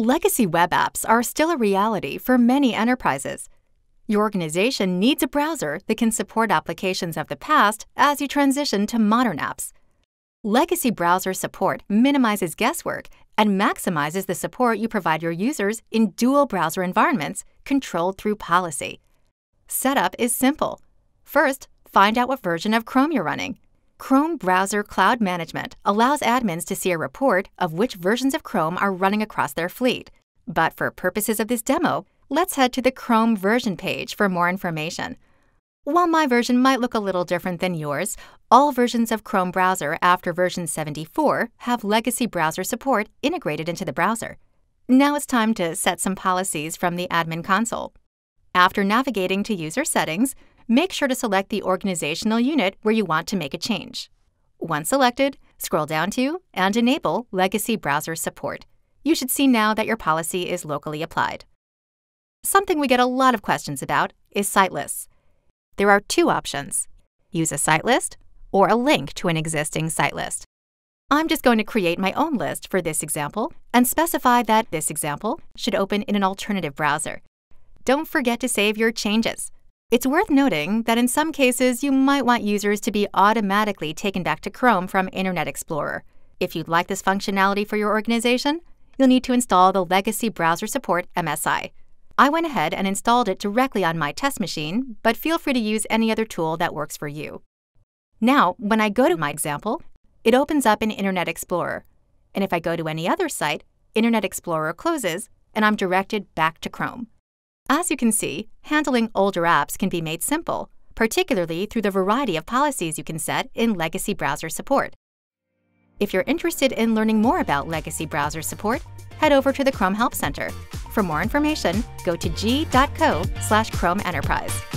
Legacy web apps are still a reality for many enterprises. Your organization needs a browser that can support applications of the past as you transition to modern apps. Legacy browser support minimizes guesswork and maximizes the support you provide your users in dual browser environments controlled through policy. Setup is simple. First, find out what version of Chrome you're running. Chrome Browser Cloud Management allows admins to see a report of which versions of Chrome are running across their fleet. But for purposes of this demo, let's head to the Chrome version page for more information. While my version might look a little different than yours, all versions of Chrome Browser after version 74 have legacy browser support integrated into the browser. Now it's time to set some policies from the admin console. After navigating to user settings, make sure to select the organizational unit where you want to make a change. Once selected, scroll down to and enable Legacy Browser Support. You should see now that your policy is locally applied. Something we get a lot of questions about is site lists. There are two options use a site list or a link to an existing site list. I'm just going to create my own list for this example and specify that this example should open in an alternative browser. Don't forget to save your changes. It's worth noting that in some cases, you might want users to be automatically taken back to Chrome from Internet Explorer. If you'd like this functionality for your organization, you'll need to install the Legacy Browser Support MSI. I went ahead and installed it directly on my test machine, but feel free to use any other tool that works for you. Now, when I go to my example, it opens up in Internet Explorer. And if I go to any other site, Internet Explorer closes, and I'm directed back to Chrome. As you can see, handling older apps can be made simple, particularly through the variety of policies you can set in legacy browser support. If you're interested in learning more about legacy browser support, head over to the Chrome Help Center. For more information, go to g.co slash Chrome Enterprise.